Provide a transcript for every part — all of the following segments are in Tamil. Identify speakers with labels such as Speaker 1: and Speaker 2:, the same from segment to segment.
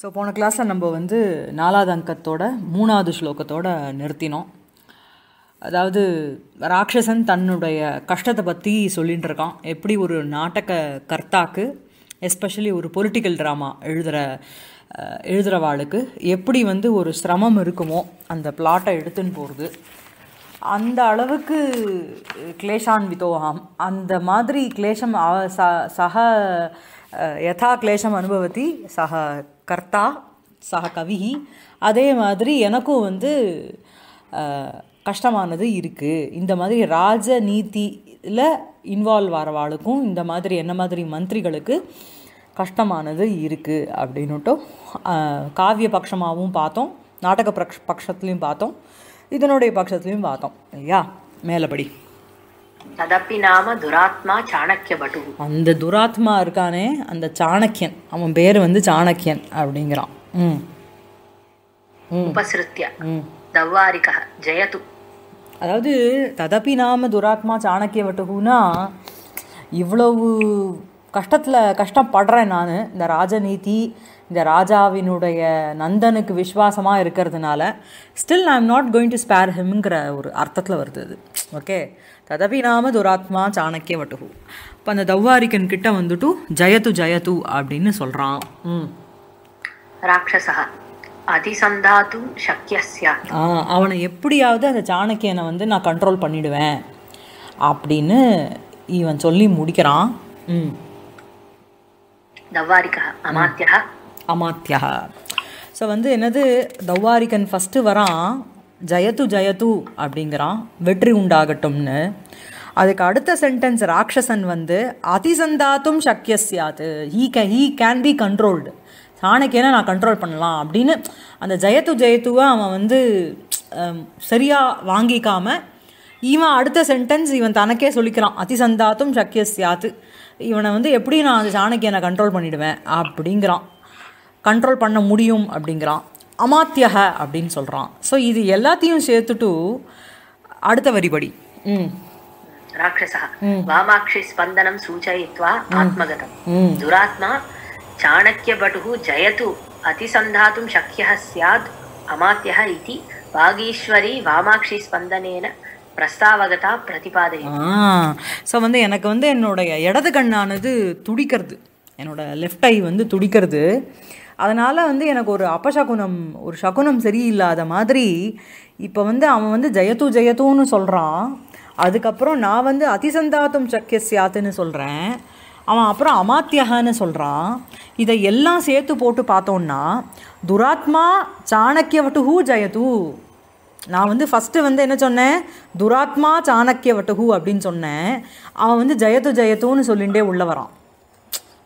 Speaker 1: ஸோ போன கிளாஸில் நம்ம வந்து நாலாவது அங்கத்தோட மூணாவது ஸ்லோகத்தோட நிறுத்தினோம் அதாவது ராட்சசன் தன்னுடைய கஷ்டத்தை பற்றி சொல்லிகிட்டு இருக்கான் எப்படி ஒரு நாட்டக கர்த்தாக்கு எஸ்பெஷலி ஒரு பொலிட்டிக்கல் ட்ராமா எழுதுகிற எழுதுகிறவாளுக்கு எப்படி வந்து ஒரு சிரமம் இருக்குமோ அந்த பிளாட்டை எடுத்துன்னு போகிறது அந்த அளவுக்கு கிளேஷான்விதோகாம் அந்த மாதிரி கிளேஷம் சக யதா கிளேஷம் அனுபவத்தி சக கர்த்தா சக கவி அதே மாதிரி எனக்கும் வந்து கஷ்டமானது இருக்குது இந்த மாதிரி ராஜ நீதியில் இன்வால்வ் ஆகிறவாளுக்கும் இந்த மாதிரி என்ன மாதிரி மந்திரிகளுக்கு கஷ்டமானது இருக்குது அப்படின்னுட்டும் காவிய பட்சமாகவும் பார்த்தோம் நாடக பக்ஷ பட்சத்துலேயும் பார்த்தோம் இதனுடைய பட்சத்துலேயும் பார்த்தோம் இல்லையா மேலபடி
Speaker 2: ததப்பி நாம துராத்மா
Speaker 1: அந்த துராத்மா இருக்கானே அந்த சாணக்கியன் அவன் பேர் வந்து சாணக்கியன் அப்படிங்கிறான்
Speaker 2: ம் ஜெயது
Speaker 1: அதாவது ததப்பி நாம துராத்மா சாணக்கிய வட்டுகுனா இவ்வளவு கஷ்டத்தில் கஷ்டப்படுறேன் நான் இந்த ராஜநீதி இந்த ராஜாவினுடைய நந்தனுக்கு விஸ்வாசமாக இருக்கிறதுனால still I am not going to spare ஹிம்ங்கிற ஒரு அர்த்தத்தில் வருது அது ஓகே ததபி நாம துராத்மா சாணக்கிய வட்டுகு இப்போ அந்த தௌவாரிக்கன் கிட்ட வந்துட்டு ஜயத்து ஜயத்து அப்படின்னு சொல்கிறான் ம்
Speaker 2: ராட்சசா அதிசந்தாது சக்கியஸ்யா
Speaker 1: ஆ அவனை எப்படியாவது அந்த சாணக்கியனை வந்து நான் கண்ட்ரோல் பண்ணிடுவேன் அப்படின்னு இவன் சொல்லி முடிக்கிறான்
Speaker 2: ம் தௌவாரிகா அமாத்தியா
Speaker 1: அமாத்தியா ஸோ வந்து என்னது தௌவாரிக்கன் ஃபஸ்ட்டு வரான் ஜெயத்து ஜெயத்து அப்படிங்கிறான் வெற்றி உண்டாகட்டும்னு அதுக்கு அடுத்த சென்டென்ஸ் ராட்சசன் வந்து அதிசந்தாத்தும் சக்கிய சியாது ஹீ கே ஹீ கேன் பி கண்ட்ரோல்டு சாணக்கியனை நான் கண்ட்ரோல் பண்ணலாம் அப்படின்னு அந்த ஜெயத்து ஜெயத்துவை அவன் வந்து சரியாக வாங்கிக்காமல் இவன் அடுத்த சென்டென்ஸ் இவன் தனக்கே சொல்லிக்கிறான் அதிசந்தாத்தும் சக்கிய சியாது இவனை வந்து எப்படி நான் அந்த சாணக்கியனை கண்ட்ரோல் பண்ணிவிடுவேன் அப்படிங்கிறான் கண்ட்ரோல் பண்ண முடியும் அப்படிங்கிறான் அமாத்தியக அப்படின்னு சொல்கிறான் ஸோ இது எல்லாத்தையும் சேர்த்துட்டு அடுத்த வரிபடி ம்
Speaker 2: ராட்சசா வாமாட்சி ஸ்பந்தனம் சூச்சயித்வா ஆத்மகதம் துராத்மா சாணக்கியபடு ஜயது அதிசந்தாத்தும் சக்கிய சியாத் அமாத்தியா இது வாகீஸ்வரி வாமாட்சி ஸ்பந்தனேன பிரஸ்தாவகதா பிரதிபாதை
Speaker 1: ஸோ வந்து எனக்கு வந்து என்னுடைய இடது கண்ணானது துடிக்கிறது என்னோட லெஃப்ட் ஐ வந்து துடிக்கிறது அதனால் வந்து எனக்கு ஒரு அப்பசகுனம் ஒரு சகுனம் சரியில்லாத மாதிரி இப்போ வந்து அவன் வந்து ஜெயத்து ஜெயத்தூன்னு சொல்கிறான் அதுக்கப்புறம் நான் வந்து அதிசந்தாத்தம் சக்கிய சியாத்துன்னு சொல்கிறேன் அவன் அப்புறம் அமாத்தியகான்னு சொல்கிறான் இதை எல்லாம் சேர்த்து போட்டு பார்த்தோன்னா துராத்மா சாணக்கியவட்டுஹூ ஜெயது நான் வந்து ஃபஸ்ட்டு வந்து என்ன சொன்னேன் துராத்மா சாணக்கியவட்டுஹூ அப்படின்னு சொன்னேன் அவன் வந்து ஜெயத்து ஜெயத்துன்னு சொல்லிகிட்டே உள்ளே வரான்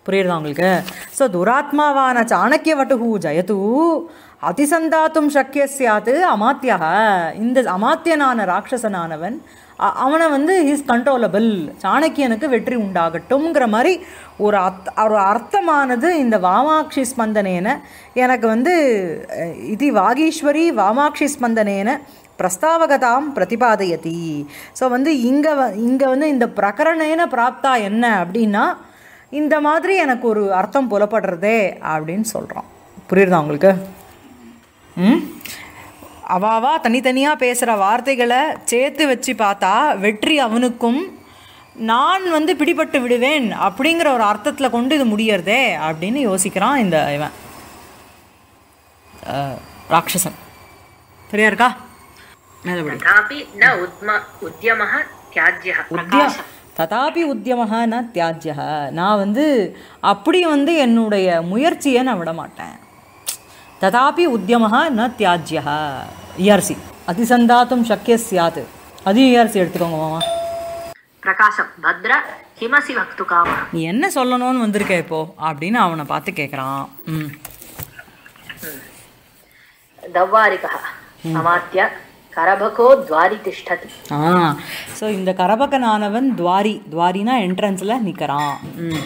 Speaker 1: புரியுறதா உங்களுக்கு ஸோ துராத்மாவான சாணக்கிய வட்டுகு ஜயத்து அதிசந்தாத்தும் சக்கிய சாத்து அமாத்தியாக இந்த அமாத்தியனான ராட்சசனானவன் அவனை வந்து ஹீஸ் கண்ட்ரோலபிள் சாணக்கியனுக்கு வெற்றி உண்டாகட்டும்ங்கிற மாதிரி ஒரு அத் ஒரு அர்த்தமானது இந்த வாமாட்சி ஸ்பந்தனேன எனக்கு வந்து இது வாகீஸ்வரி வாமாட்சி ஸ்பந்தனேன பிரஸ்தாவகதாம் பிரதிபாதயதி ஸோ வந்து இங்கே வ இங்கே வந்து இந்த பிரகரணேன பிராப்தா என்ன அப்படின்னா இந்த மாதிரி எனக்கு ஒரு அர்த்தம் புலப்படுறதே அப்படின்னு சொல்கிறோம் புரியுறதா உங்களுக்கு ம் அவாவா தனித்தனியாக பேசுகிற வார்த்தைகளை சேர்த்து வச்சு பார்த்தா வெற்றி அவனுக்கும் நான் வந்து பிடிபட்டு விடுவேன் அப்படிங்கிற ஒரு அர்த்தத்தில் கொண்டு இது முடியறதே அப்படின்னு யோசிக்கிறான் இந்த இவன் ராட்சசன் சரியா இருக்கா
Speaker 2: உத்தியமாக தியாஜ்யா
Speaker 1: ததாபி உத்தியமாக நான் தியாஜ்யா நான் வந்து அப்படி வந்து என்னுடைய முயற்சியை நான் விட மாட்டேன் ததாபி உத்தியமாக ந தியாஜ்யா இயர்சி அதிசந்தாத்தும் சக்கிய சியாது அதையும் இயர்சி எடுத்துக்கோங்க மாமா
Speaker 2: பிரகாசம் பத்ர ஹிமசி பக்துகாம
Speaker 1: நீ என்ன சொல்லணும்னு வந்திருக்க இப்போ அப்படின்னு அவனை பார்த்து கேட்குறான்
Speaker 2: தவ்வாரிகா கரபகோ துவாரி திஷ்டதி
Speaker 1: ஆ ஸோ இந்த கரபகனானவன் துவாரி துவாரினா என்ட்ரன்ஸில் நிற்கிறான் ம்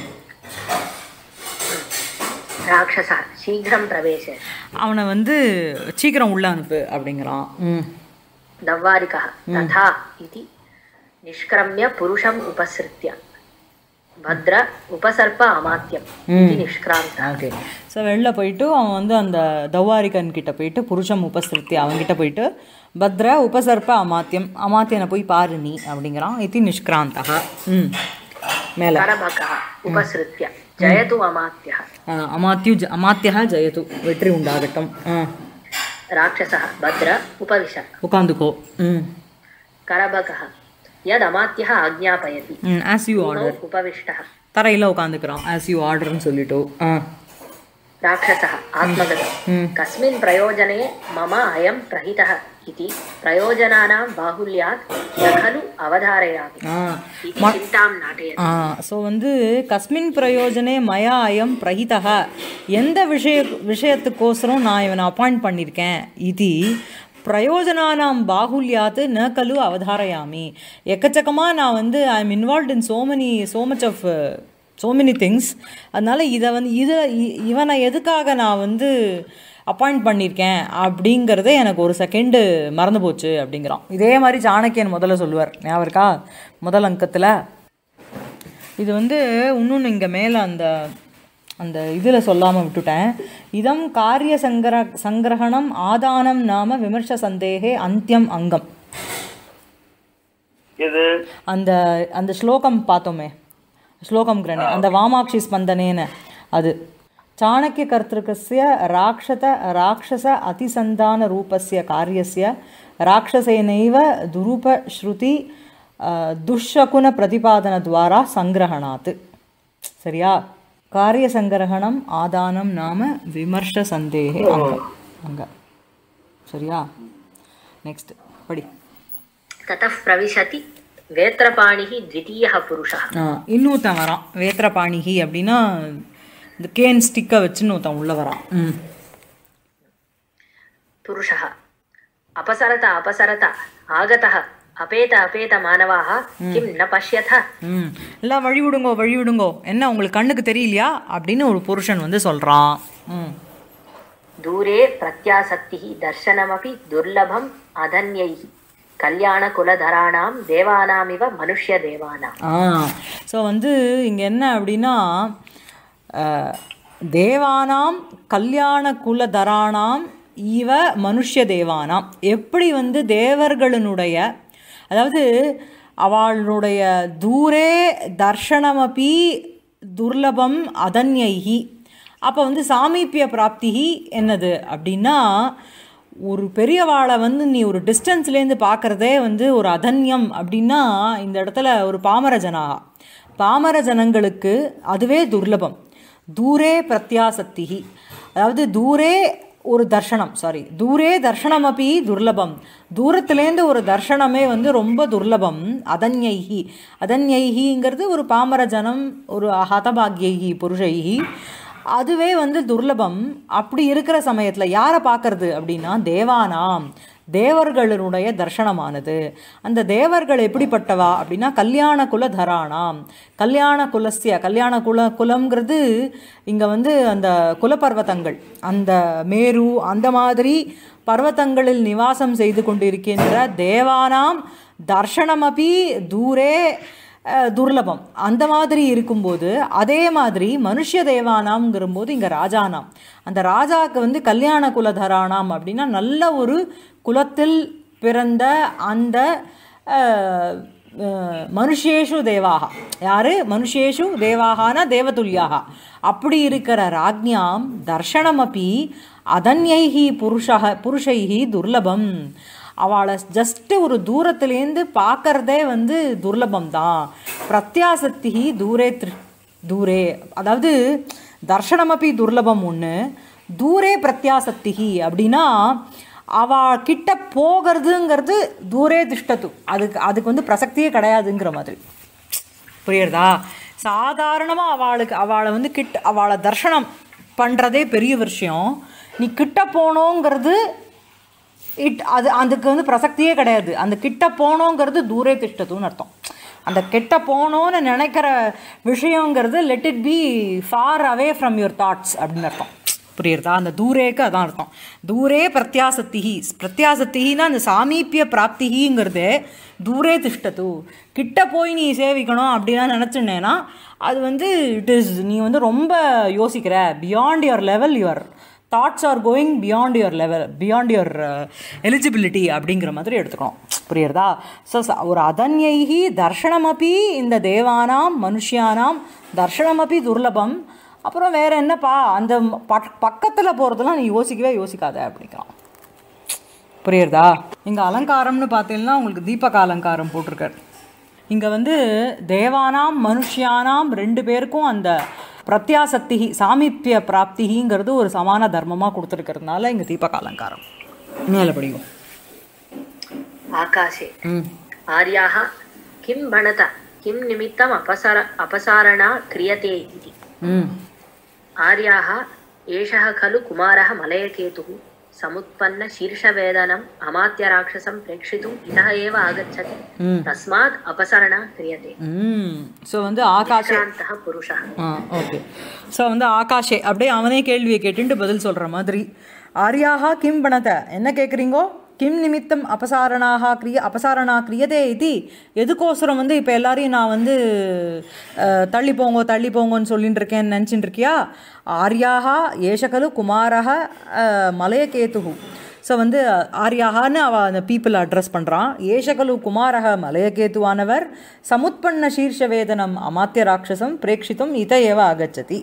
Speaker 2: ராட்சசா சீக்கிரம் பிரவேச
Speaker 1: அவனை வந்து சீக்கிரம் உள்ள அனுப்பு அப்படிங்கிறான் ம்
Speaker 2: தவ்வாரிகா ததா இது நிஷ்கிரமிய புருஷம் உபசிருத்திய பத்ர உபசர்ப அமாத்தியம் நிஷ்கிராந்தி ஸோ வெளில போயிட்டு
Speaker 1: அவன் வந்து அந்த தௌவாரிகன் கிட்ட போயிட்டு புருஷம் உபசிருத்தி அவன்கிட்ட போயிட்டு பத்ர உபசர்ப அமாத்தியம் அமாத்தியனை போய் பாரு நீ அப்படிங்கிறான் இது நிஷ்கிராந்தா ம் மேலே உபசிருத்திய
Speaker 2: ஜயது அமாத்திய
Speaker 1: அமாத்யு அமாத்தியா ஜயது வெற்றி உண்டாகட்டும்
Speaker 2: ராட்சச பத்ர உபவிஷ
Speaker 1: உட்காந்துக்கோ ம்
Speaker 2: கரபக யத் அமாத்திய ஆக்ஞாபயதி
Speaker 1: ஆஸ் யூ ஆர்டர் உபவிஷ்ட தரையில் உட்காந்துக்கிறான் ஆஸ் யூ ஆர்டர்னு சொல்லிட்டு ஆ
Speaker 2: ராட்சச ஆத்மகதம் கஸ்மின் பிரயோஜனே மம அயம் பிரஹிதः इति प्रयोजनानां बाहुल्यात् न खलु अवधारयामि इति चिन्तां नाटयति
Speaker 1: வந்து कस्मिन् प्रयोजने मया अयं प्रहितः எந்த விஷய விஷயத்துக்கோசரம் நான் இவனை அப்பாயிண்ட் பண்ணியிருக்கேன் இது பிரயோஜனானாம் பாகுல்யாத்து ந கலு அவதாரயாமி எக்கச்சக்கமாக நான் வந்து I am involve in so many so much of so many things அதனால் இதை வந்து இதை இவனை எதுக்காக நான் வந்து அப்பாயிண்ட் பண்ணியிருக்கேன் அப்படிங்கிறத எனக்கு ஒரு செகண்டு மறந்து போச்சு அப்படிங்கிறான் இதே மாதிரி சாணக்கியன் முதல்ல சொல்லுவார் ஞாபகம் இருக்கா முதல் அங்கத்தில் இது வந்து இன்னொன்று இங்கே மேலே அந்த அந்த இதில் சொல்லாமல் விட்டுட்டேன் இதம் காரிய சங்கர சங்கிரகணம் ஆதானம் நாம விமர்ச சந்தேகே அந்தியம் அங்கம் அந்த அந்த ஸ்லோகம் பார்த்தோமே ஸ்லோகம் கிரணே அந்த வாமாட்சி ஸ்பந்தனேன்னு அது சாணக்கிய கர்த்திருக்கிய ராட்சத ராட்சச அதிசந்தான ரூபஸ்ய காரியசிய ராட்சசேனைவ துருபஸ்ருதி பிரதிபாதன துவாரா சங்கிரகணாத்து சரியா காரிய சங்கிரகணம் ஆதானம் நாம விமர்ஷ சந்தேகே அங்க அங்க சரியா நெக்ஸ்ட் படி
Speaker 2: ததः பிரவிசதி வேத்ரபாணிகி द्वितीयः
Speaker 1: இன்னொருத்தன் வரான் வேத்திரபாணிகி அப்படின்னா இந்த கேன் ஸ்டிக்கை வச்சுன்னு ஒருத்தன் உள்ளே வரான்
Speaker 2: புருஷா அபசரத அபசரத ஆகதா அபேத அபேத மாணவாக கிம் ந பஷ்யதா
Speaker 1: எல்லாம் வழி விடுங்கோ வழி விடுங்கோ என்ன உங்களுக்கு கண்ணுக்கு தெரியலையா அப்படின்னு ஒரு புருஷன் வந்து சொல்றான்
Speaker 2: தூரே பிரத்யாசக்தி தர்சனமபி துர்லபம் அதன்யை கல்யாண குலதராணாம் தேவானாமிவ மனுஷ தேவானாம் ஸோ
Speaker 1: வந்து இங்கே என்ன அப்படின்னா தேவானாம் கல்யாண குலதரானாம் இவ மனுஷ தேவானாம் எப்படி வந்து தேவர்களினுடைய அதாவது அவளுடைய தூரே தர்ஷனமபி துர்லபம் அதன்யகி அப்போ வந்து சாமீபிய பிராப்திகி என்னது அப்படின்னா ஒரு பெரியவாளை வந்து நீ ஒரு டிஸ்டன்ஸ்லேருந்து பார்க்குறதே வந்து ஒரு அதன்யம் அப்படின்னா இந்த இடத்துல ஒரு பாமர ஜனாகா பாமர ஜனங்களுக்கு அதுவே துர்லபம் தூரே பிரத்யாசக்தி அதாவது தூரே ஒரு தர்ஷனம் சாரி தூரே தர்ஷனம் அப்படி துர்லபம் தூரத்துலேருந்து ஒரு தர்ஷனமே வந்து ரொம்ப துர்லபம் அதன்யைஹி அதன்யைஹிங்கிறது ஒரு பாமர ஜனம் ஒரு ஹதபாக்யைஹி புருஷைஹி அதுவே வந்து துர்லபம் அப்படி இருக்கிற சமயத்தில் யாரை பார்க்கறது அப்படின்னா தேவானாம் தேவர்களினுடைய தர்ஷனமானது அந்த தேவர்கள் எப்படிப்பட்டவா அப்படின்னா கல்யாண குல தராணாம் கல்யாண குலசிய கல்யாண குல குலம்ங்கிறது இங்கே வந்து அந்த குலப்பர்வத்தங்கள் அந்த மேரு அந்த மாதிரி பர்வத்தங்களில் நிவாசம் செய்து கொண்டிருக்கின்ற தேவானாம் தர்ஷனமபி தூரே துர்லபம் அந்த மாதிரி இருக்கும்போது அதே மாதிரி மனுஷ தேவானாம்ங்கிற போது இங்கே ராஜானாம் அந்த ராஜாவுக்கு வந்து கல்யாண குலதரானாம் அப்படின்னா நல்ல ஒரு குலத்தில் பிறந்த அந்த மனுஷேஷு தேவாகா யார் மனுஷேஷு தேவாகான தேவதுல்யாக அப்படி இருக்கிற ராஜ்யாம் தர்ஷனமபி அதன்யைகி புருஷ புருஷைகி துர்லபம் அவளை ஜஸ்ட்டு ஒரு தூரத்துலேருந்து பார்க்குறதே வந்து துர்லபம் தான் பிரத்யாசக்தி தூரே திரு தூரே அதாவது தர்ஷனமப்பி துர்லபம் ஒன்று தூரே பிரத்யாசக்தி அப்படின்னா அவள் கிட்ட போகிறதுங்கிறது தூரே திஷ்டத்து அதுக்கு அதுக்கு வந்து பிரசக்தியே கிடையாதுங்கிற மாதிரி புரியுறதா சாதாரணமாக அவளுக்கு அவளை வந்து கிட்ட அவளை தர்ஷனம் பண்ணுறதே பெரிய விஷயம் நீ கிட்ட போனோங்கிறது இட் அது அதுக்கு வந்து பிரசக்தியே கிடையாது அந்த கிட்ட போனோங்கிறது தூரே திஷ்டத்துன்னு அர்த்தம் அந்த கெட்ட போனோன்னு நினைக்கிற விஷயங்கிறது let it be far away from your thoughts அப்படின்னு அர்த்தம் புரியுறதா அந்த தூரேக்கு அதான் அர்த்தம் தூரே பிரத்யாசத்திகி பிரத்யாசத்திகின்னா அந்த சாமீபிய பிராப்திகிங்கிறது தூரே திஷ்டத்து கிட்ட போய் நீ சேவிக்கணும் அப்படின்னா நினச்சினேன்னா அது வந்து இட் இஸ் நீ வந்து ரொம்ப யோசிக்கிற beyond your level your thoughts are going beyond your level beyond your eligibility அப்படிங்கிற மாதிரி எடுத்துக்கணும் புரியுறதா ஸோ ஒரு அதன்யைகி தர்ஷனமப்பி இந்த தேவானாம் மனுஷியானாம் தர்ஷனமப்பி துர்லபம் அப்புறம் வேறு என்னப்பா அந்த பக்கத்தில் போகிறதுலாம் நீ யோசிக்கவே யோசிக்காத அப்படிங்கிறோம் புரியுறதா இங்கே அலங்காரம்னு பார்த்தீங்கன்னா உங்களுக்கு தீபக அலங்காரம் போட்டிருக்கார் இங்கே வந்து தேவானாம் மனுஷியானாம் ரெண்டு பேருக்கும் அந்த பிரத்யாசக்தி சாமித்ய பிராப்திங்கிறது ஒரு சமான தர்மமாக கொடுத்துருக்கிறதுனால இங்கே தீபக அலங்காரம் மேலே படிக்கும்
Speaker 2: ஆகாஷே ஆர்யாக கிம் பணத கிம் நிமித்தம் அபசார அபசாரணா கிரியதே இது ஆர்யாக ஏஷக கலு குமாரக மலயகேதுகு సముత్పన్న வேதனம் అమాత్య రాక్షసం ప్రేక్షితుం ఇతహ ఏవ ఆగచ్చతి తస్మాత్ అపసరణ క్రియతే ஸோ வந்து ஆகாஷே புருஷா
Speaker 1: ஓகே ஸோ வந்து ஆகாஷே அப்படியே அவனே கேள்வியை கேட்டுன்ட்டு பதில் சொல்ற மாதிரி ஆரியாகா கிம் பணத்தை என்ன கேட்குறீங்கோ கிம் நிமித்தம் அபசாரணாக கிரிய அபசாரணா கிரியதே இது எதுக்கோசரம் வந்து இப்போ எல்லாரையும் நான் வந்து தள்ளி போங்கோ தள்ளி போங்கோன்னு சொல்லிட்டு இருக்கேன் நினச்சிட்டு இருக்கியா ஆர்யாக ஏஷகலு குமாரக மலையகேத்து ஸோ வந்து ஆரியாகனு அவள் அந்த பீப்புள் அட்ரஸ் பண்ணுறான் ஏஷகலு குமாரக மலையகேத்துவானவர் சமுத்பண்ண வேதனம் அமாத்திய ராட்சசம் பிரேட்சித்தும் இதையவ அகச்சதி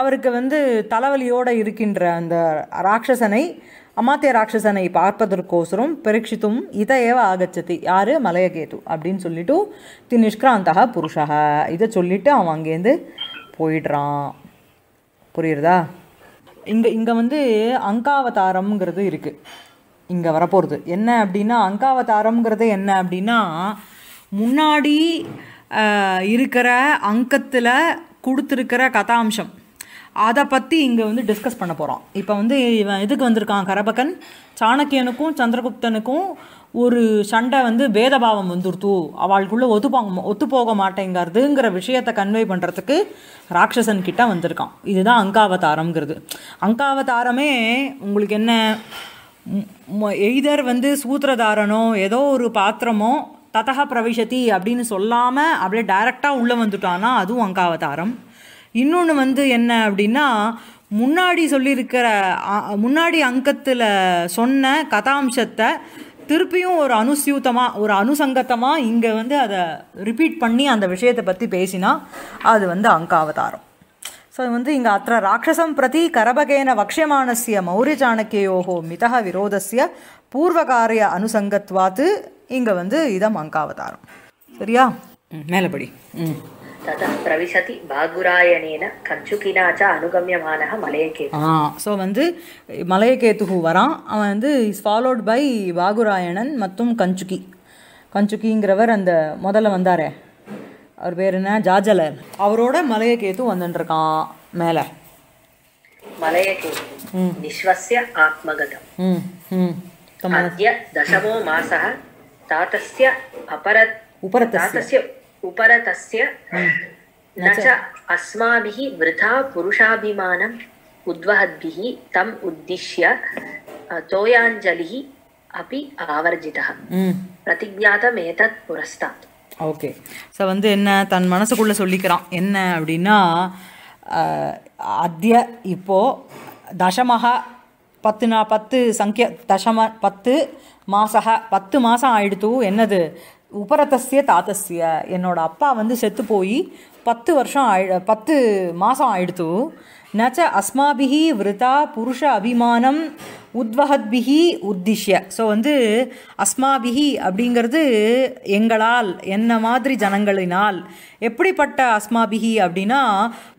Speaker 1: அவருக்கு வந்து தலைவலியோடு இருக்கின்ற அந்த ராட்சசனை அமாத்திய ராட்சசனை பார்ப்பதற்கோசரம் பிரேட்சித்தும் இதையவ ஆகச்சதி யார் மலையகேது அப்படின்னு சொல்லிட்டு தி நிஷ்கிராந்த புருஷா இதை சொல்லிவிட்டு அவன் அங்கேருந்து போயிடுறான் புரியுறதா இங்கே இங்கே வந்து அங்காவதாரம்ங்கிறது இருக்குது இங்கே வரப்போகிறது என்ன அப்படின்னா அங்காவதாரம்ங்கிறது என்ன அப்படின்னா முன்னாடி இருக்கிற அங்கத்தில் கொடுத்துருக்கிற கதாம்சம் அதை பற்றி இங்கே வந்து டிஸ்கஸ் பண்ண போகிறோம் இப்போ வந்து இவன் இதுக்கு வந்திருக்கான் கரபகன் சாணக்கியனுக்கும் சந்திரகுப்தனுக்கும் ஒரு சண்டை வந்து வேதபாவம் வந்துருத்து அவளுக்குள்ளே ஒத்துப்பாங்க ஒத்து போக மாட்டேங்கிறதுங்கிற விஷயத்தை கன்வே பண்ணுறதுக்கு ராட்சசன் கிட்ட வந்திருக்கான் இதுதான் அங்காவதாரம்ங்கிறது அங்காவதாரமே உங்களுக்கு என்ன எய்தர் வந்து சூத்திரதாரனோ ஏதோ ஒரு பாத்திரமோ ததக பிரவிஷதி அப்படின்னு சொல்லாமல் அப்படியே டைரெக்டாக உள்ளே வந்துட்டான்னா அதுவும் அங்காவதாரம் இன்னொன்று வந்து என்ன அப்படின்னா முன்னாடி சொல்லியிருக்கிற முன்னாடி அங்கத்தில் சொன்ன கதாம்சத்தை திருப்பியும் ஒரு அனுசியூத்தமாக ஒரு அனுசங்கத்தமாக இங்கே வந்து அதை ரிப்பீட் பண்ணி அந்த விஷயத்தை பற்றி பேசினா அது வந்து அங்காவதாரம் ஸோ வந்து இங்கே அத்த ராட்சசம் பிரதி கரபகேன வக்ஷமானசிய மௌரிய சாணக்கியோகோ மிதக விரோதசிய பூர்வகாரிய அனுசங்கத்வாத்து இங்கே வந்து இதம் அங்காவதாரம் சரியா மேலபடி ம் ஸோ வந்து மலையகேத்துகு வரான் அவன் வந்து இஸ் ஃபாலோட் பை பாகுராயணன் மற்றும் கஞ்சுகி கஞ்சுகிங்கிறவர் அந்த முதல்ல வந்தாரே அவர் பேர் என்ன ஜாஜலர் அவரோட மலையகேத்து வந்துட்டுருக்கான் மேலே
Speaker 2: மலையகேத்து விஸ்வசிய ஆத்மகதம் ம் ம் தமோ மாச தாத்தஸ்ய அபரத் உபரத்தஸ்ய उपरतस्य न च अस्माभिः वृथा पुरुषाभिमानम् उद्वहद्भिः तम् उद्दिश्य तोयाञ्जलिः அப்படி ஆவர்ஜிதா பிரதிஜாதம் ஏதத் புரஸ்தாத்
Speaker 1: ஓகே ஸோ வந்து என்ன தன் மனசுக்குள்ளே சொல்லிக்கிறான் என்ன அப்படின்னா அத்திய இப்போது தசமக பத்து நா பத்து சங்கிய தசம பத்து மாசக பத்து மாதம் ஆயிடுத்து என்னது உபரதஸ்ய தாத்தஸ்ய என்னோடய அப்பா வந்து செத்து போய் பத்து வருஷம் ஆயி பத்து மாதம் ஆயிடுத்து நச்ச அஸ்மாபிகி விருதா புருஷ அபிமானம் உத்வஹத்பிகி உத்திஷ்ய ஸோ வந்து அஸ்மாபிகி அப்படிங்கிறது எங்களால் என்ன மாதிரி ஜனங்களினால் எப்படிப்பட்ட அஸ்மாபிகி அப்படின்னா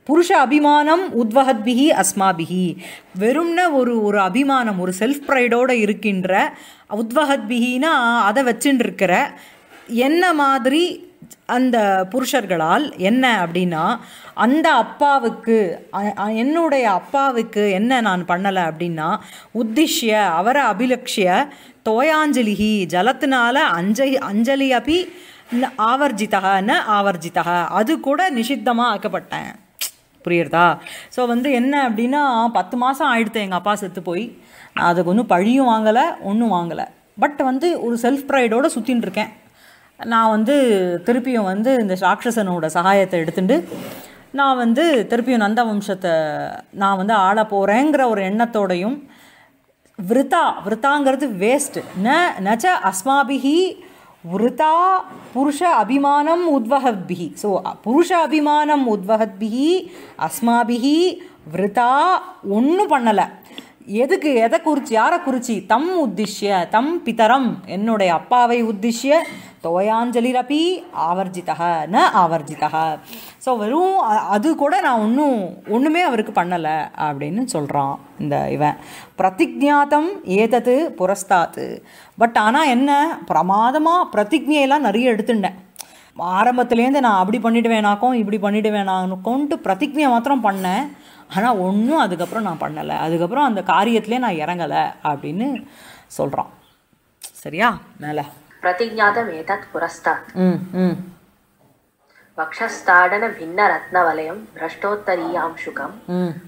Speaker 1: புருஷ அபிமானம் உத்வஹத்பிகி அஸ்மாபிகி வெறும்ன ஒரு ஒரு அபிமானம் ஒரு செல்ஃப் ப்ரைடோடு இருக்கின்ற உத்வஹத்பிகினா அதை வச்சுட்டு இருக்கிற என்ன மாதிரி அந்த புருஷர்களால் என்ன அப்படின்னா அந்த அப்பாவுக்கு என்னுடைய அப்பாவுக்கு என்ன நான் பண்ணலை அப்படின்னா உத்திஷ்ய அவரை அபிலக்ஷிய தோயாஞ்சலிகி ஜலத்தினால அஞ்சலி அஞ்சலி அபி ஆவர்ஜிதகன்னு ஆவர்ஜிதக அது கூட நிஷித்தமாக ஆக்கப்பட்டேன் புரியுறதா ஸோ வந்து என்ன அப்படின்னா பத்து மாதம் ஆயிடுத்து எங்கள் அப்பா செத்து போய் அதுக்கு ஒன்றும் பழியும் வாங்கலை ஒன்றும் வாங்கலை பட் வந்து ஒரு செல்ஃப் ப்ரைடோடு சுற்றின்னு இருக்கேன் நான் வந்து திருப்பியும் வந்து இந்த ராட்சசனோட சகாயத்தை எடுத்துட்டு நான் வந்து திருப்பியும் நந்த வம்சத்தை நான் வந்து ஆள போகிறேங்கிற ஒரு எண்ணத்தோடையும் விருத்தா விருத்தாங்கிறது வேஸ்ட்டு ந நச்ச அஸ்மாபிகி விருத்தா புருஷ அபிமானம் உத்வகத்பிகி ஸோ புருஷ அபிமானம் உத்வகத்பிகி அஸ்மாபிகி விருத்தா ஒன்றும் பண்ணலை எதுக்கு எதை குறித்து யாரை குறித்து தம் உத்திஷ்ய தம் பிதரம் என்னுடைய அப்பாவை உத்திஷ்ய தோயாஞ்சலிரப்பி ஆவர்ஜிதா ந ஆவர்ஜிதா ஸோ வெறும் அது கூட நான் ஒன்றும் ஒன்றுமே அவருக்கு பண்ணலை அப்படின்னு சொல்கிறான் இந்த இவன் பிரதிஜாத்தம் ஏதத்து புரஸ்தாத்து பட் ஆனால் என்ன பிரமாதமாக பிரதிஜையெல்லாம் நிறைய எடுத்துட்டேன் ஆரம்பத்துலேருந்து நான் அப்படி பண்ணிட்டு வேணாக்கும் இப்படி பண்ணிட்டு வேணாக்கோன்ட்டு பிரதிஜை மாத்திரம் பண்ணேன் ஆனால் ஒன்றும் அதுக்கப்புறம் நான் பண்ணலை அதுக்கப்புறம் அந்த காரியத்திலே நான் இறங்கலை அப்படின்னு சொல்கிறான் சரியா மேலே
Speaker 2: प्रतिज्ञाद मेतत् पुरस्तात् वक्षस्ताडन भिन्न रत्न वलयं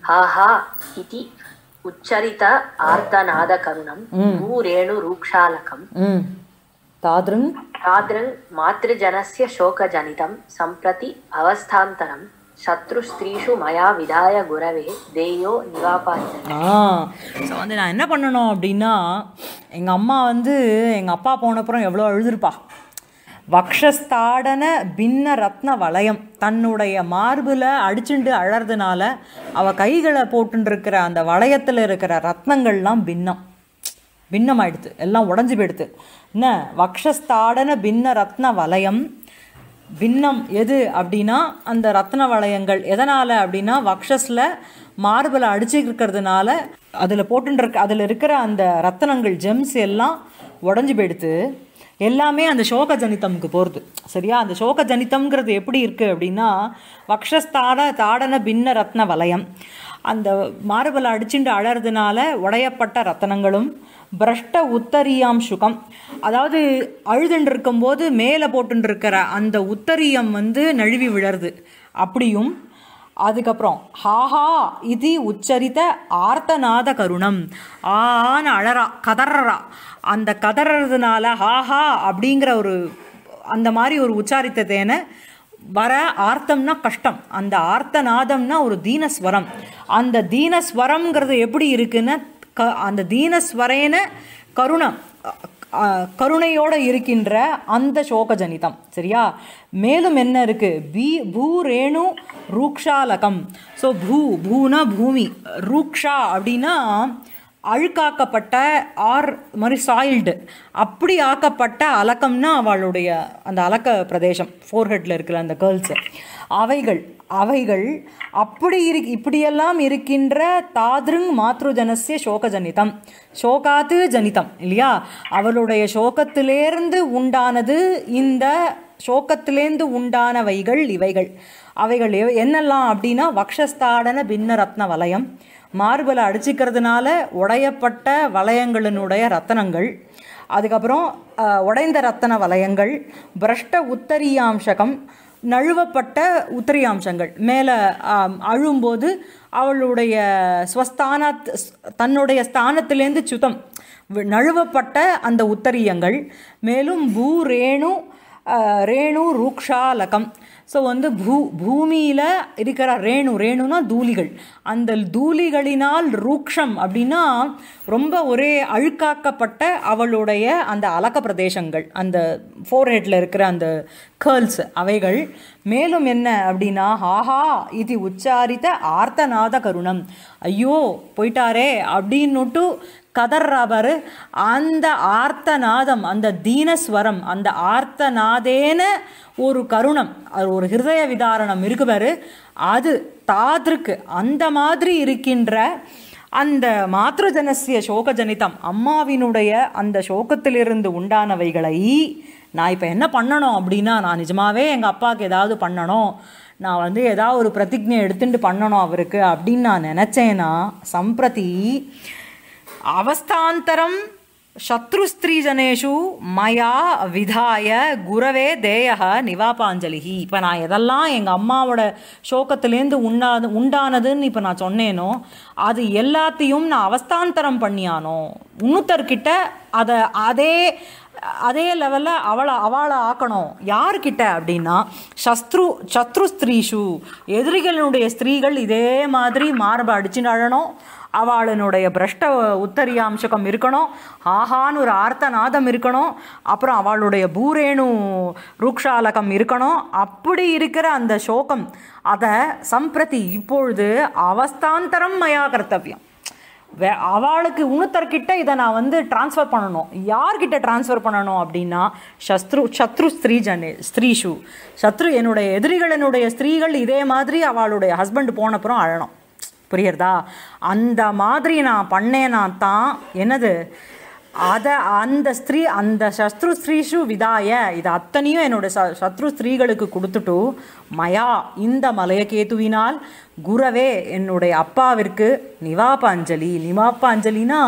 Speaker 2: हाहा इति उच्चरित आर्थनाद करुनं गूरेणु रूक्षालकं तादरं शोकजनितं सम्प्रति शोक மயா விதாய குரவே
Speaker 1: ஸோ வந்து நான் என்ன பண்ணணும் அப்படின்னா எங்கள் அம்மா வந்து எங்கள் அப்பா போனப்புறம் எவ்வளோ அழுதுருப்பா வக்ஷஸ்தாடன பின்ன ரத்ன வளையம் தன்னுடைய மார்பில் அடிச்சுண்டு அழறதுனால அவள் கைகளை போட்டுருக்கிற அந்த வளையத்தில் இருக்கிற ரத்னங்கள்லாம் பின்னம் பின்னமாயிடுது எல்லாம் உடஞ்சி போயிடுது என்ன வக்ஷஸ்தாடன பின்ன ரத்ன வலயம் பின்னம் எது அப்படின்னா அந்த ரத்ன வளையங்கள் எதனால் அப்படின்னா வக்ஷஸில் மார்பில் அடிச்சு இருக்கிறதுனால அதில் போட்டுருக்க அதில் இருக்கிற அந்த ரத்தனங்கள் ஜெம்ஸ் எல்லாம் உடஞ்சி போயிடுத்து எல்லாமே அந்த சோக ஜனிதம்க்கு போகிறது சரியா அந்த சோக ஜனிதம்ங்கிறது எப்படி இருக்குது அப்படின்னா வக்ஷஸ்தாட தாடன பின்ன ரத்ன வளையம் அந்த மார்பலை அடிச்சுட்டு அழறதுனால உடையப்பட்ட ரத்தனங்களும் பிரஷ்ட உத்தரியாம் சுகம் அதாவது அழுதுன்னு இருக்கும்போது மேலே போட்டுருக்கிற அந்த உத்தரியம் வந்து நழுவி விழருது அப்படியும் அதுக்கப்புறம் ஹாஹா இது உச்சரித்த ஆர்த்தநாத கருணம் ஆன அழறா கதறா அந்த கதறதுனால ஹாஹா அப்படிங்கிற ஒரு அந்த மாதிரி ஒரு உச்சாரித்ததேன வர ஆர்த்தம்னா கஷ்டம் அந்த ஆர்த்தநாதம்னா ஒரு தீனஸ்வரம் அந்த தீனஸ்வரம்ங்கிறது எப்படி இருக்குன்னா க அந்த தீனஸ்வரேன கருணம் கருணையோடு இருக்கின்ற அந்த சோக ஜனிதம் சரியா மேலும் என்ன இருக்குது பி பூ ரேணு ரூக்ஷாலகம் ஸோ பூ பூனா பூமி ரூக்ஷா அப்படின்னா அழுக்காக்கப்பட்ட ஆர் மாதிரி சாயில்டு அப்படி ஆக்கப்பட்ட அலக்கம்னா அவளுடைய அந்த அலக்க பிரதேசம் ஃபோர்ஹெட்டில் இருக்கிற அந்த கேர்ள்ஸு அவைகள் அவைகள் அப்படி இரு இப்படியெல்லாம் இருக்கின்ற தாதிருங் மாத்ருஜனசிய சோக ஜனிதம் சோகாத்து ஜனிதம் இல்லையா அவளுடைய சோகத்திலேருந்து உண்டானது இந்த சோகத்திலேருந்து உண்டானவைகள் இவைகள் அவைகள் என்னெல்லாம் அப்படின்னா வக்ஷஸ்தாடன பின்ன ரத்ன வலயம் மார்பலை அடிச்சிக்கிறதுனால உடையப்பட்ட வளையங்களினுடைய ரத்தனங்கள் அதுக்கப்புறம் உடைந்த ரத்தன வலயங்கள் பிரஷ்ட உத்தரியாம்சகம் நழுவப்பட்ட உத்தரியாம்சங்கள் மேலே அழும்போது அவளுடைய ஸ்வஸ்தான தன்னுடைய ஸ்தானத்திலேருந்து சுதம் நழுவப்பட்ட அந்த உத்தரியங்கள் மேலும் பூ ரேணு ரேணு ரூக்ஷாலகம் ஸோ வந்து பூ பூமியில் இருக்கிற ரேணு ரேணுனா தூளிகள் அந்த தூளிகளினால் ரூக்ஷம் அப்படின்னா ரொம்ப ஒரே அழுக்காக்கப்பட்ட அவளுடைய அந்த அலக்க பிரதேசங்கள் அந்த ஃபோர்ஹெட்டில் இருக்கிற அந்த கேர்ள்ஸ் அவைகள் மேலும் என்ன அப்படின்னா ஹாஹா இது உச்சாரித்த ஆர்த்தநாத கருணம் ஐயோ போயிட்டாரே அப்படின்னுட்டு கதர்றவர் அந்த ஆர்த்தநாதம் அந்த தீனஸ்வரம் அந்த ஆர்த்தநாதேன ஒரு கருணம் ஒரு ஹிருதய விதாரணம் இருக்குவர் அது தாதிருக்கு அந்த மாதிரி இருக்கின்ற அந்த மாத்ருஜனசிய சோகஜனிதம் அம்மாவினுடைய அந்த சோகத்திலிருந்து உண்டானவைகளை நான் இப்போ என்ன பண்ணணும் அப்படின்னா நான் நிஜமாகவே எங்கள் அப்பாவுக்கு ஏதாவது பண்ணணும் நான் வந்து ஏதாவது ஒரு பிரதிஜை எடுத்துட்டு பண்ணணும் அவருக்கு அப்படின்னு நான் நினச்சேன்னா சம்பிரதி அவஸ்தாந்தரம் சத்ருஸ்திரீஜனேஷு மயா விதாய குரவே தேயக நிவாபாஞ்சலிஹி இப்போ நான் எதெல்லாம் எங்கள் அம்மாவோட சோகத்துலேருந்து உண்டாது உண்டானதுன்னு இப்போ நான் சொன்னேனோ அது எல்லாத்தையும் நான் அவஸ்தாந்தரம் பண்ணியானோ இன்னுத்தர்கிட்ட அதை அதே அதே லெவலில் அவளை அவளை ஆக்கணும் யார்கிட்ட அப்படின்னா சத்ரு சத்ரு ஸ்திரீஷு ஸ்திரீகள் இதே மாதிரி மார்பை அடிச்சு நழணும் அவளனுடைய பிரஷ்ட உத்தரியாம்சகம் இருக்கணும் ஆஹான்னு ஒரு ஆர்த்தநாதம் இருக்கணும் அப்புறம் அவளுடைய பூரேணு ரூக்ஷாலகம் இருக்கணும் அப்படி இருக்கிற அந்த சோகம் அதை சம்பிரதி இப்பொழுது அவஸ்தாந்தரம் மயா கர்த்தவியம் வே அவளுக்கு உணுத்தர்கிட்ட இதை நான் வந்து டிரான்ஸ்ஃபர் பண்ணணும் யார்கிட்ட டிரான்ஸ்ஃபர் பண்ணணும் அப்படின்னா சத்ரு சத்ரு ஸ்திரீ ஜனே ஸ்திரீஷு சத்ரு என்னுடைய எதிரிகளினுடைய ஸ்திரீகள் இதே மாதிரி அவளுடைய ஹஸ்பண்ட் போனப்புறம் அழணும் புரியுறதா அந்த மாதிரி நான் பண்ணேனா தான் என்னது அதை அந்த ஸ்திரீ அந்த சத்ரு ஸ்ரீஷு விதாய இது அத்தனையும் என்னோட ச சத்ரு ஸ்திரீகளுக்கு கொடுத்துட்டு மயா இந்த மலையகேதுவினால் குரவே என்னுடைய அப்பாவிற்கு நிவாப்பாஞ்சலி நிவாப்பாஞ்சலினா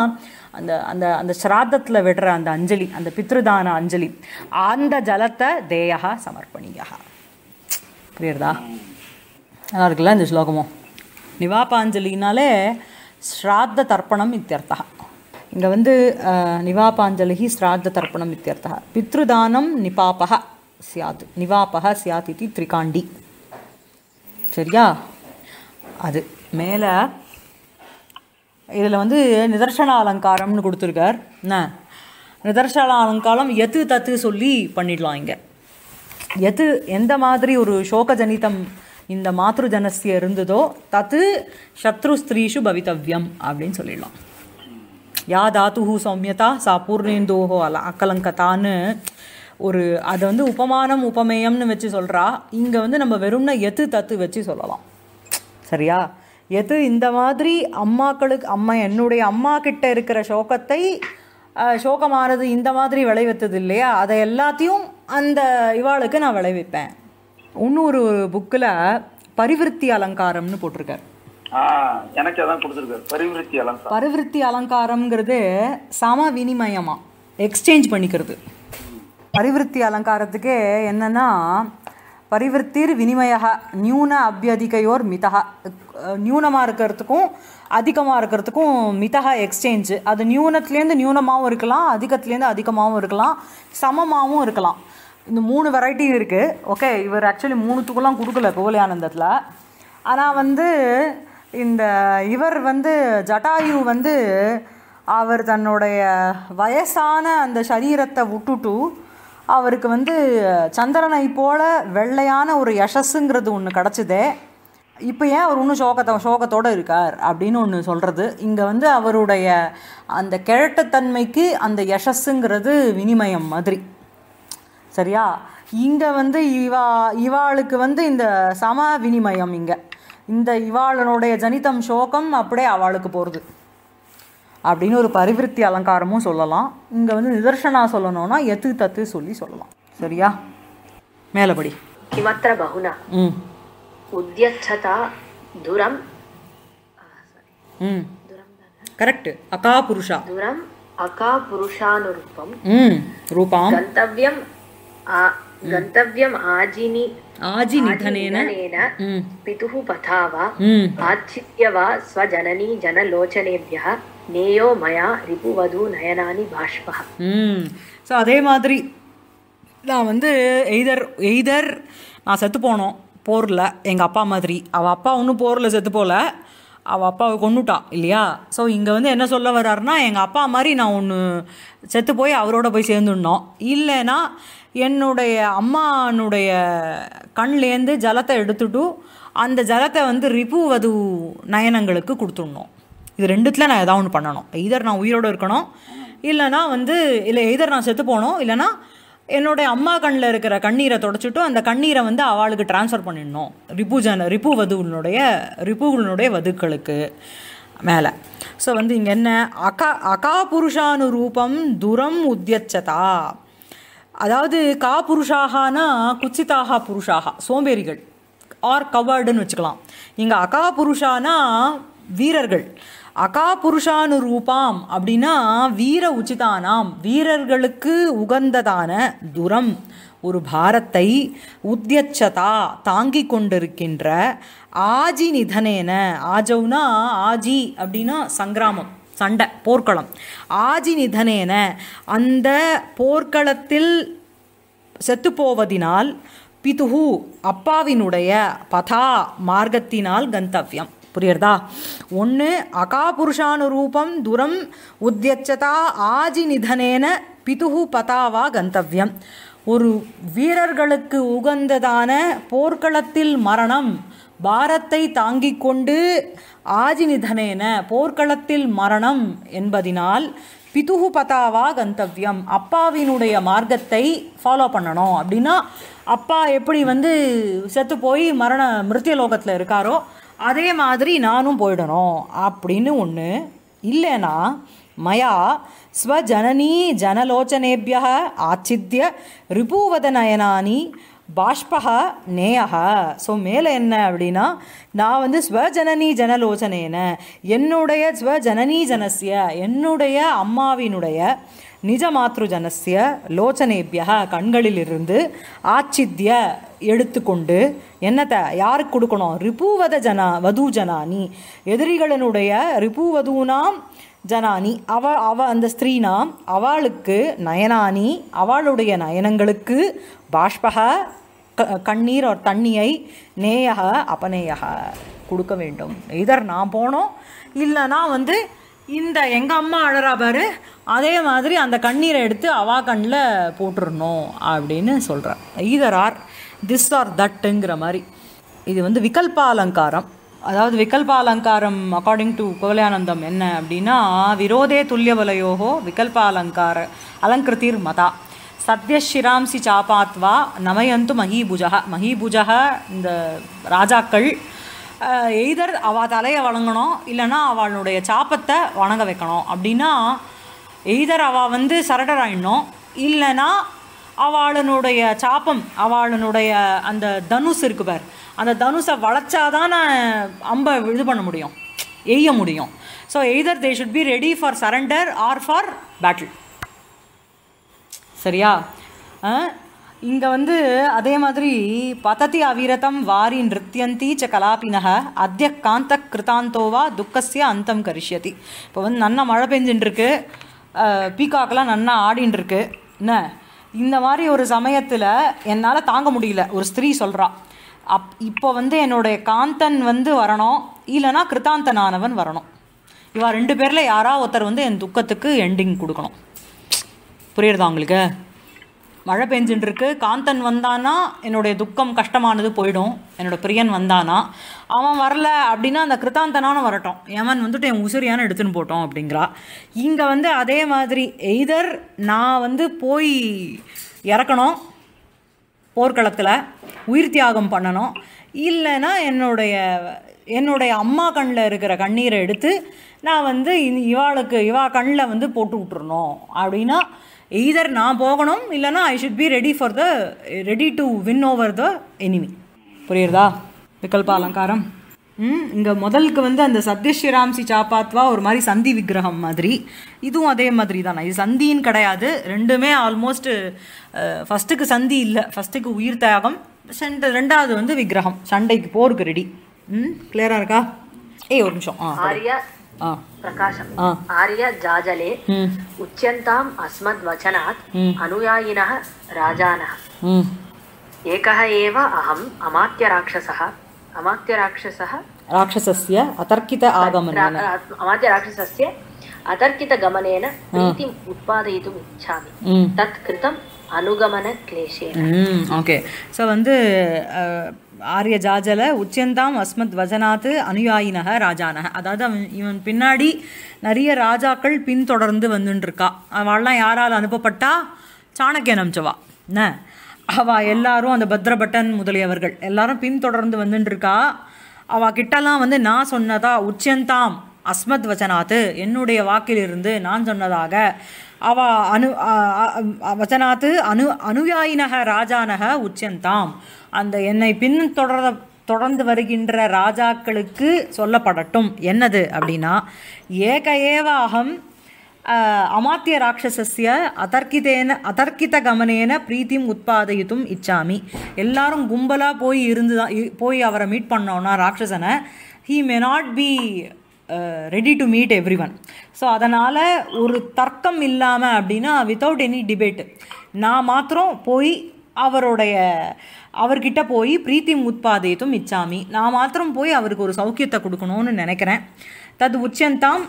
Speaker 1: அந்த அந்த அந்த ஸ்ராத்தத்தில் விடுற அந்த அஞ்சலி அந்த பித்ருதான அஞ்சலி அந்த ஜலத்தை தேயா சமர்ப்பணியா புரியுறதா நல்லா இருக்குல்ல இந்த ஸ்லோகமும் நிவாபாஞ்சலினாலே ஸ்ராத்த தர்ப்பணம் இத்தியர்த்தா இங்கே வந்து நிவாபாஞ்சலிகி ஸ்ராத்த தர்ப்பணம் இத்தியர்த்தா பித்ருதானம் நிபாபக சியாத் நிவாபக சியாத் இது த்ரிகாண்டி சரியா அது மேலே இதில் வந்து நிதர்சன அலங்காரம்னு கொடுத்துருக்கார் என்ன நிதர்சன அலங்காரம் எத்து தத்து சொல்லி பண்ணிடலாம் இங்கே எது எந்த மாதிரி ஒரு ஜனிதம் இந்த மாத்ருஜனஸ்ய இருந்ததோ தத்து சத்ரு ஸ்திரீஷு பவித்தவ்யம் அப்படின்னு சொல்லிடலாம் யா தாத்துஹு சௌமியதா சா பூர்ணேந்தோஹோ அல அக்கலங்கத்தான்னு ஒரு அதை வந்து உபமானம் உபமேயம்னு வச்சு சொல்கிறா இங்கே வந்து நம்ம வெறும்னா எத்து தத்து வச்சு சொல்லலாம் சரியா எது இந்த மாதிரி அம்மாக்களுக்கு அம்மா என்னுடைய அம்மா கிட்ட இருக்கிற சோகத்தை சோகமானது இந்த மாதிரி விளைவித்தது இல்லையா அதை எல்லாத்தையும் அந்த இவாளுக்கு நான் விளைவிப்பேன் இன்னொரு புக்கில் பரிவிருத்தி அலங்காரம்னு போட்டிருக்கார் எனக்கு அதான் கொடுத்துருக்காரு பரிவிருத்தி அலங்காரம் பரிவிருத்தி அலங்காரம்ங்கிறது சம வினிமயமா எக்ஸ்சேஞ்ச் பண்ணிக்கிறது பரிவிருத்தி அலங்காரத்துக்கு என்னன்னா பரிவிருத்திர் வினிமய நியூன அபியதிகையோர் மிதகா நியூனமாக இருக்கிறதுக்கும் அதிகமாக இருக்கிறதுக்கும் மிதகா எக்ஸ்சேஞ்சு அது நியூனத்துலேருந்து நியூனமாகவும் இருக்கலாம் அதிகத்துலேருந்து அதிகமாகவும் இருக்கலாம் சமமாகவும் இருக்கலாம் இந்த மூணு வெரைட்டி இருக்குது ஓகே இவர் ஆக்சுவலி மூணுத்துக்குலாம் கொடுக்கல கோலியானந்தத்தில் ஆனந்தத்தில் ஆனால் வந்து இந்த இவர் வந்து ஜட்டாயு வந்து அவர் தன்னுடைய வயசான அந்த சரீரத்தை விட்டுட்டு அவருக்கு வந்து சந்திரனை போல வெள்ளையான ஒரு யசஸ்ஸுங்கிறது ஒன்று கிடச்சிதே இப்போ ஏன் அவர் இன்னும் சோகத்தை சோகத்தோடு இருக்கார் அப்படின்னு ஒன்று சொல்கிறது இங்கே வந்து அவருடைய அந்த கிழட்டுத்தன்மைக்கு அந்த யசஸ்ஸுங்கிறது வினிமயம் மாதிரி சரியா இங்கே வந்து இவா இவாளுக்கு வந்து இந்த சம வினிமயம் இங்கே இந்த இவாளனுடைய ஜனிதம் சோகம் அப்படியே அவளுக்கு போகிறது அப்படின்னு ஒரு பரிவிருத்தி அலங்காரமும் சொல்லலாம் இங்கே வந்து நிதர்ஷனா சொல்லணும்னா எத்து தத்து சொல்லி சொல்லலாம் சரியா
Speaker 2: மேலபடி கிமத்திர பகுனா ம் உத்தியச்சதா துரம் ம் கரெக்ட்
Speaker 1: அகா புருஷா
Speaker 2: துரம் அகா புருஷானுரூபம்
Speaker 1: ம் ரூபாம்
Speaker 2: கந்தவியம் गन्तव्यम् आजिनि
Speaker 1: आजिनिधनेन
Speaker 2: पितुः पथा वा आच्छित्य वा स्वजननी जनलोचनेभ्यः நேயோ மயா ரிபுவது நயனானி பாஷ்பா
Speaker 1: ம் ஸோ அதே மாதிரி நான் வந்து எய்தர் எய்தர் நான் செத்து போனோம் போரில் எங்கள் அப்பா மாதிரி அவள் அப்பா ஒன்றும் போரில் செத்து போகல அவள் அப்பாவை கொண்டுட்டா இல்லையா ஸோ இங்கே வந்து என்ன சொல்ல வர்றாருன்னா எங்கள் அப்பா மாதிரி நான் ஒன்று செத்து போய் அவரோட போய் சேர்ந்துடணும் இல்லைன்னா என்னுடைய அம்மானுடைய கண்லேருந்து ஜலத்தை எடுத்துட்டு அந்த ஜலத்தை வந்து ரிபு வது நயனங்களுக்கு கொடுத்துடணும் இது ரெண்டுத்தில் நான் ஏதாவது ஒன்று பண்ணணும் இதர் நான் உயிரோடு இருக்கணும் இல்லைனா வந்து இல்லை இதர் நான் செத்து போகணும் இல்லைனா என்னோட அம்மா கண்ணில் இருக்கிற கண்ணீரை தொடச்சிட்டும் அந்த கண்ணீரை வந்து அவளுக்கு டிரான்ஸ்ஃபர் பண்ணிடணும் ரிபுஜன ரிபு வதுவுனுடைய ரிபுகளுடைய வதுக்களுக்கு மேலே ஸோ வந்து இங்கே என்ன அகா அகா புருஷானு ரூபம் துரம் உத்தியச்சதா அதாவது கா புருஷாகனா குச்சிதாகா புருஷாகா சோம்பேறிகள் ஆர் கவர்டுன்னு வச்சுக்கலாம் இங்கே அகா புருஷானா வீரர்கள் அகா ரூபாம் அப்படின்னா வீர உச்சிதானாம் வீரர்களுக்கு உகந்ததான துரம் ஒரு பாரத்தை உத்தியச்சதா தாங்கி கொண்டிருக்கின்ற ஆஜி நிதனேன ஆஜவுனா ஆஜி அப்படின்னா சங்கிராமம் சண்டை போர்க்களம் ஆஜி நிதனேன அந்த போர்க்களத்தில் செத்துப்போவதினால் பிதுஹு அப்பாவினுடைய பதா மார்க்கத்தினால் கந்தவியம் புரியறதா ஒன்று அகாபுருஷானுரூபம் துரம் உத்தியச்சதா ஆஜி நிதனேன பிதுகு பதாவா கந்தவியம் ஒரு வீரர்களுக்கு உகந்ததான போர்க்களத்தில் மரணம் பாரத்தை தாங்கிக் கொண்டு நிதனேன போர்க்களத்தில் மரணம் என்பதினால் பிதுகு பதாவா கந்தவியம் அப்பாவினுடைய மார்க்கத்தை ஃபாலோ பண்ணணும் அப்படின்னா அப்பா எப்படி வந்து செத்து போய் மரண மிருத்திய லோகத்தில் இருக்காரோ அதே மாதிரி நானும் போயிடணும் அப்படின்னு ஒன்று இல்லைனா மயா ஸ்வஜனனீ ஜனலோச்சனேபிய ஆச்சித்திய ரிபூவத நயனானி பாஷ்பகா நேயகா ஸோ மேலே என்ன அப்படின்னா நான் வந்து ஸ்வஜனனி ஜனலோசனேன என்னுடைய ஸ்வஜனனி ஜனசிய என்னுடைய அம்மாவினுடைய நிஜ மாத்ரு ஜனசிய லோச்சனேபியா கண்களிலிருந்து ஆச்சித்ய எடுத்துக்கொண்டு என்னத்தை யாருக்கு கொடுக்கணும் ரிப்புவத ஜனா வது ஜனானி எதிரிகளினுடைய ரிபுவதூனாம் ஜனானி அவ அவ அந்த ஸ்திரீனாம் அவளுக்கு நயனானி அவளுடைய நயனங்களுக்கு பாஷ்பகா கண்ணீர் ஒரு தண்ணியை நேயக அபநேயக கொடுக்க வேண்டும் இதர் நான் போனோம் இல்லைனா வந்து இந்த எங்கள் அம்மா அழறா பாரு அதே மாதிரி அந்த கண்ணீரை எடுத்து அவா கண்ணில் போட்டுடணும் அப்படின்னு சொல்கிறார் ஈதர் ஆர் திஸ் ஆர் தட்டுங்கிற மாதிரி இது வந்து விகல்ப அலங்காரம் அதாவது விகல்ப அலங்காரம் அக்கார்டிங் டு கோலையானந்தம் என்ன அப்படின்னா விரோதே துல்லியவலையோகோ விகல்பாலங்கார அலங்கார மதா சத்யஷிராம்சி சாபாத்வா நமயந்து மஹிபுஜா மகிபுஜா இந்த ராஜாக்கள் எய்தர் அவள் தலையை வணங்கணும் இல்லைன்னா அவளுடைய சாப்பத்தை வணங்க வைக்கணும் அப்படின்னா எய்தர் அவள் வந்து சரடராயிடணும் ஆயிடணும் இல்லைன்னா அவளுடைய சாப்பம் அவளுடைய அந்த தனுஷ் இருக்கு அந்த தனுஷை வளைச்சாதான் நான் அம்பை இது பண்ண முடியும் எய்ய முடியும் so either they should be ready for surrender or for battle சரியா இங்கே வந்து அதே மாதிரி பததி அவிரதம் வாரி நிறித்தியந்தி ச கலாபினக அத்திய காந்த கிருத்தாந்தோவா துக்கசிய அந்தம் கரிஷியதி இப்போ வந்து நன்னா மழை பெஞ்சுட்டுருக்கு பீகாக்கெலாம் நன்னா ஆடின்ட்டுருக்கு என்ன இந்த மாதிரி ஒரு சமயத்தில் என்னால் தாங்க முடியல ஒரு ஸ்திரீ சொல்கிறா அப் இப்போ வந்து என்னுடைய காந்தன் வந்து வரணும் இல்லைனா கிருத்தாந்தனானவன் வரணும் இவா ரெண்டு பேரில் யாரா ஒருத்தர் வந்து என் துக்கத்துக்கு எண்டிங் கொடுக்கணும் புரியுறதா உங்களுக்கு மழை பெஞ்சுட்டுருக்கு காந்தன் வந்தானா என்னுடைய துக்கம் கஷ்டமானது போயிடும் என்னோடய பிரியன் வந்தானா அவன் வரல அப்படின்னா அந்த கிருத்தாந்தனான வரட்டும் யமன் வந்துட்டு என் உசுரியான எடுத்துன்னு போட்டோம் அப்படிங்கிறா இங்கே வந்து அதே மாதிரி எய்தர் நான் வந்து போய் இறக்கணும் போர்க்களத்தில் உயிர் தியாகம் பண்ணணும் இல்லைன்னா என்னுடைய என்னுடைய அம்மா கண்ணில் இருக்கிற கண்ணீரை எடுத்து நான் வந்து இவாளுக்கு இவா கண்ணில் வந்து போட்டு விட்டுருணும் அப்படின்னா எய்தர் நான் போகணும் இல்லைனா I should be ready for the ready to win over the enemy புரியுறதா விகல்ப அலங்காரம் ம் இங்கே முதலுக்கு வந்து அந்த சத்யஸ்ரீராம்சி சாப்பாத்வா ஒரு மாதிரி சந்தி விக்கிரகம் மாதிரி இதுவும் அதே மாதிரி தானே இது சந்தின்னு கிடையாது ரெண்டுமே ஆல்மோஸ்ட் ஃபஸ்ட்டுக்கு சந்தி இல்லை ஃபஸ்ட்டுக்கு உயிர் தியாகம் சென்ட் ரெண்டாவது வந்து விக்கிரகம் சண்டைக்கு போருக்கு ரெடி ம் கிளியராக இருக்கா ஏய் ஒரு நிமிஷம் ஆ
Speaker 2: प्रकाशम् आर्यजाजले उच्यन्ताम् अस्मद्वचनात् अनुयायिनः राजानः एकः
Speaker 1: राक्षसस्य
Speaker 2: अतर्कित आगमनेन प्रीतिम् उत्पादयितुम् इच्छामि तत् कृतम् अनुगमनक्लेशेन ओके
Speaker 1: सो वन्दे ஆரிய ஜாஜல உச்சந்தாம் அஸ்மத் வஜனாத்து அனுயாயினக ராஜானக அதாவது அவன் இவன் பின்னாடி நிறைய ராஜாக்கள் பின்தொடர்ந்து வந்துட்டுருக்கா அவள்லாம் யாரால் அனுப்பப்பட்டா சாணக்கியன் அமிச்சவா என்ன அவா எல்லாரும் அந்த பத்ரபட்டன் முதலியவர்கள் எல்லாரும் பின்தொடர்ந்து வந்துட்டுருக்கா அவா கிட்டலாம் வந்து நான் சொன்னதா உச்சந்தாம் அஸ்மத் வஜனாத்து என்னுடைய வாக்கிலிருந்து நான் சொன்னதாக அவ அனு வஜனாத்து அனு அனுயாயினக ராஜானக உச்சந்தாம் அந்த என்னை பின் தொடர தொடர்ந்து வருகின்ற ராஜாக்களுக்கு சொல்லப்படட்டும் என்னது அப்படின்னா ஏக ஏவ அகம் அமாத்திய ராட்சசிய அதர்க்கிதேன அதர்க்கித கமனேன பிரீத்தியும் உத்பாதயித்தும் இச்சாமி எல்லாரும் கும்பலாக போய் இருந்து தான் போய் அவரை மீட் பண்ணோன்னா ராட்சசனை he may not be ready to meet everyone so அதனால் ஒரு தர்க்கம் இல்லாமல் அப்படின்னா வித்தவுட் எனி டிபேட்டு நான் மாத்திரம் போய் அவருடைய அவர்கிட்ட போய் பிரீத்தி உத்பாதேத்தும் இச்சாமி நான் மாத்திரம் போய் அவருக்கு ஒரு சௌக்கியத்தை கொடுக்கணும்னு நினைக்கிறேன் தது உச்சந்தாம்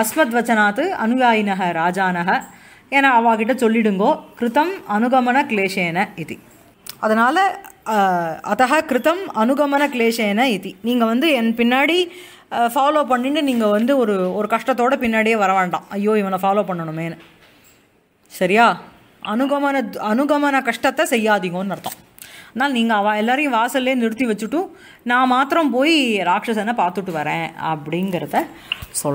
Speaker 1: அஸ்மத் வச்சனாத்து அனுயாயினக ராஜானக என அவகிட்ட சொல்லிடுங்கோ கிருத்தம் அனுகமன கிளேஷேன இது அதனால் அத்தக கிருத்தம் அனுகமன கிளேஷேன இது நீங்கள் வந்து என் பின்னாடி ஃபாலோ பண்ணிட்டு நீங்கள் வந்து ஒரு ஒரு கஷ்டத்தோடு பின்னாடியே வர வேண்டாம் ஐயோ இவனை ஃபாலோ பண்ணணுமேனு சரியா அனுகமன அனுகமன கஷ்டத்தை செய்யாதீங்கன்னு அர்த்தம் அதனால் நீங்கள் அவ எல்லாரையும் வாசல்லே நிறுத்தி வச்சுட்டும் நான் மாத்திரம் போய் ராட்சசனை பார்த்துட்டு வரேன் அப்படிங்கிறத சொல்